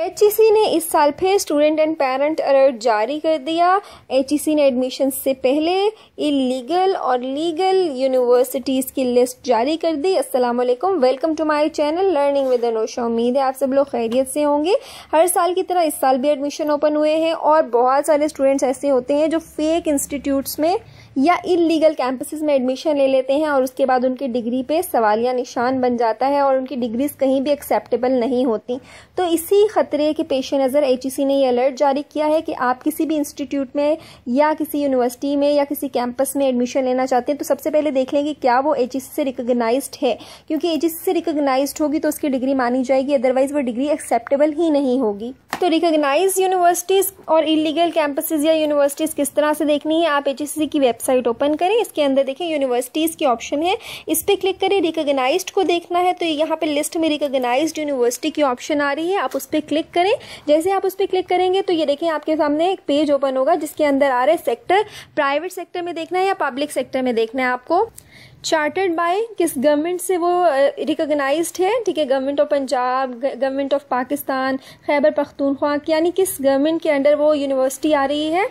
H e ने इस साल फिर स्टूडेंट एंड पेरेंट अलर्ट जारी कर दिया एच e ने एडमिशन से पहले इलीगल और लीगल यूनिवर्सिटीज़ की लिस्ट जारी कर दी अस्सलाम वालेकुम welcome to my channel learning with Anosha उम्मीद है आप सब लोग खैरियत से होंगे हर साल की तरह इस साल भी एडमिशन ओपन हुए हैं और बहुत सारे स्टूडेंट्स ऐसे होते हैं जो फेक इंस्टीट्यूट्स में या इलीगल कैंपसेस में एडमिशन ले लेते हैं और उसके बाद उनकी डिग्री पे सवालिया निशान बन जाता है और उनकी डिग्रीज कहीं भी एक्सेप्टेबल नहीं होती तो इसी खतरे के पेश नज़र एच e ने ये अलर्ट जारी किया है कि आप किसी भी इंस्टीट्यूट में या किसी यूनिवर्सिटी में या किसी कैंपस में एडमिशन लेना चाहते हैं तो सबसे पहले देख लें कि क्या वो एच e से रिकोगनाइज है क्योंकि एच e से रिकोगनाइज होगी तो उसकी डिग्री मानी जाएगी अदरवाइज वो डिग्री एक्सेप्टेबल ही नहीं होगी तो रिकोगनाइज यूनिवर्सिटीज़ और इलीगल कैंपसेज या यूनिवर्सिटीज़ किस तरह से देखनी है आप एच की वेबसाइट ओपन करें इसके अंदर देखें यूनिवर्सिटीज़ की ऑप्शन है इस पर क्लिक करें रिकोगनाइज को देखना है तो यहाँ पे लिस्ट में रिकोगनाइज यूनिवर्सिटी की ऑप्शन आ रही है आप उस पर क्लिक करें जैसे आप उस पर क्लिक करेंगे तो ये देखें आपके सामने एक पेज ओपन होगा जिसके अंदर आ रहे सेक्टर प्राइवेट सेक्टर में देखना है या पब्लिक सेक्टर में देखना है आपको चार्टर्ड बाय किस गवर्नमेंट से वो रिकोगनाइज है ठीक है government of Punjab government of Pakistan Khyber Pakhtunkhwa यानी किस गवर्नमेंट के अंडर वो यूनिवर्सिटी आ रही है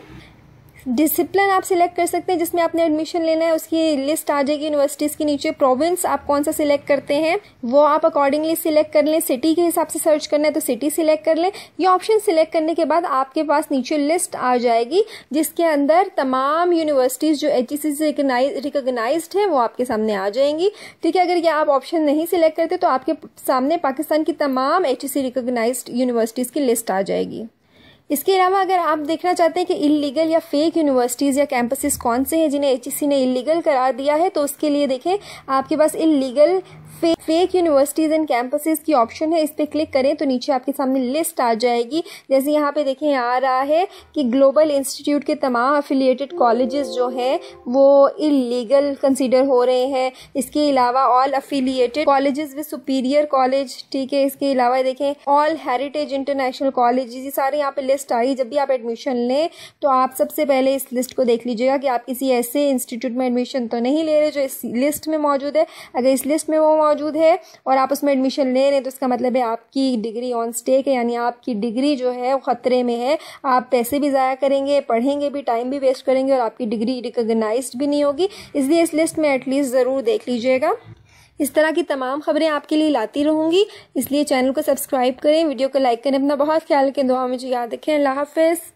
डिसिप्लिन आप सिलेक्ट कर सकते हैं जिसमें आपने एडमिशन लेना है उसकी लिस्ट आ जाएगी यूनिवर्सिटीज़ के नीचे प्रोविंस आप कौन सा सिलेक्ट करते हैं वो आप अकॉर्डिंगली सिलेक्ट कर लें सिटी के हिसाब से सर्च करना है तो सिटी सिलेक्ट कर लें ये ऑप्शन सिलेक्ट करने के बाद आपके पास नीचे लिस्ट आ जाएगी जिसके अंदर तमाम यूनिवर्सिटीज़ जो एच से रिकोगनाइज हैं वो आपके सामने आ जाएंगी ठीक है अगर ये आप ऑप्शन नहीं सिलेक्ट करते तो आपके सामने पाकिस्तान की तमाम एच रिकोगनाइज यूनिवर्सिटीज़ की लिस्ट आ जाएगी इसके अलावा अगर आप देखना चाहते हैं कि इलीगल या फेक यूनिवर्सिटीज़ या कैंपसेस कौन से हैं जिन्हें एच ने इलीगल करार दिया है तो उसके लिए देखें आपके पास illegal fake universities and campuses की ऑप्शन है इस पर क्लिक करें तो नीचे आपके सामने लिस्ट आ जाएगी जैसे यहाँ पे देखें आ रहा है कि ग्लोबल इंस्टीट्यूट के तमाम अफिलिएटेड कॉलेजेस जो हैं वो इलीगल कंसिडर हो रहे हैं इसके अलावा all affiliated colleges with superior college ठीक है इसके अलावा देखें ऑल हेरिटेज इंटरनेशनल कॉलेज ये सारे यहाँ पे लिस्ट आई जब भी आप एडमिशन लें तो आप सबसे पहले इस लिस्ट को देख लीजिएगा कि आप किसी ऐसे इंस्टीट्यूट में एडमिशन तो नहीं ले रहे जो इस लिस्ट में मौजूद है अगर इस लिस्ट में वो मौजूद है और आप उसमें एडमिशन ले रहे हैं तो इसका मतलब है आपकी डिग्री ऑन स्टेक है यानी आपकी डिग्री जो है वो ख़तरे में है आप पैसे भी ज़ाया करेंगे पढ़ेंगे भी टाइम भी वेस्ट करेंगे और आपकी डिग्री रिकोगनाइज भी नहीं होगी इसलिए इस लिस्ट में एटलीस्ट ज़रूर देख लीजिएगा इस तरह की तमाम खबरें आपके लिए लाती रहूँगी इसलिए चैनल को सब्सक्राइब करें वीडियो को लाइक करें अपना बहुत ख्याल रखें दुआ मुझे याद रखें अल्लाह हाफिज़